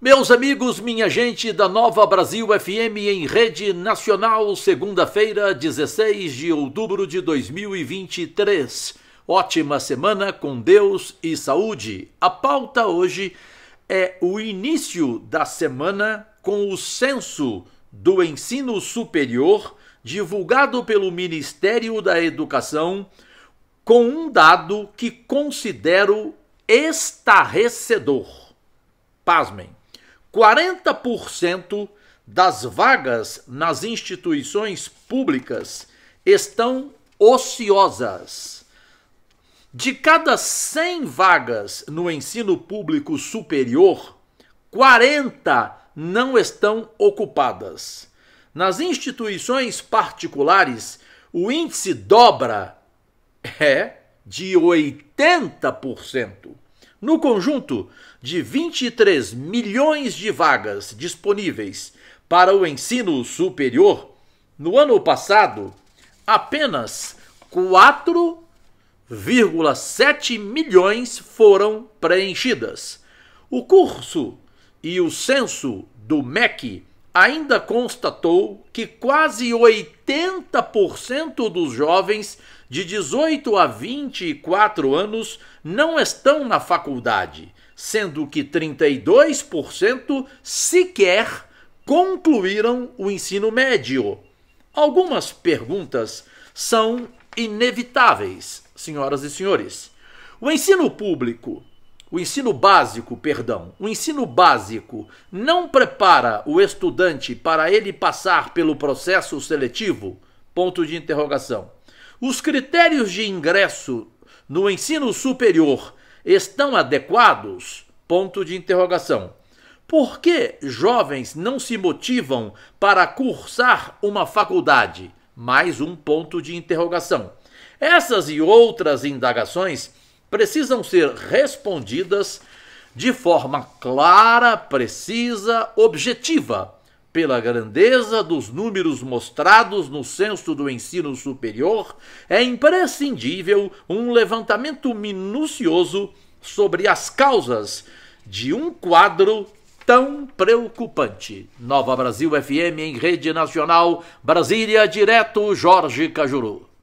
Meus amigos, minha gente da Nova Brasil FM em rede nacional, segunda-feira, 16 de outubro de 2023. Ótima semana com Deus e saúde. A pauta hoje é o início da semana com o censo do ensino superior divulgado pelo Ministério da Educação com um dado que considero estarrecedor. Pasmem 40% das vagas nas instituições públicas estão ociosas. De cada 100 vagas no ensino público superior, 40 não estão ocupadas. Nas instituições particulares, o índice dobra é de 80%. No conjunto de 23 milhões de vagas disponíveis para o ensino superior, no ano passado, apenas 4,7 milhões foram preenchidas. O curso e o censo do MEC ainda constatou que quase 80% dos jovens de 18 a 24 anos não estão na faculdade, sendo que 32% sequer concluíram o ensino médio. Algumas perguntas são inevitáveis, senhoras e senhores. O ensino público o ensino básico, perdão, o ensino básico não prepara o estudante para ele passar pelo processo seletivo? Ponto de interrogação. Os critérios de ingresso no ensino superior estão adequados? Ponto de interrogação. Por que jovens não se motivam para cursar uma faculdade? Mais um ponto de interrogação. Essas e outras indagações precisam ser respondidas de forma clara, precisa, objetiva, pela grandeza dos números mostrados no censo do ensino superior, é imprescindível um levantamento minucioso sobre as causas de um quadro tão preocupante. Nova Brasil FM em rede nacional, Brasília, direto Jorge Cajuru.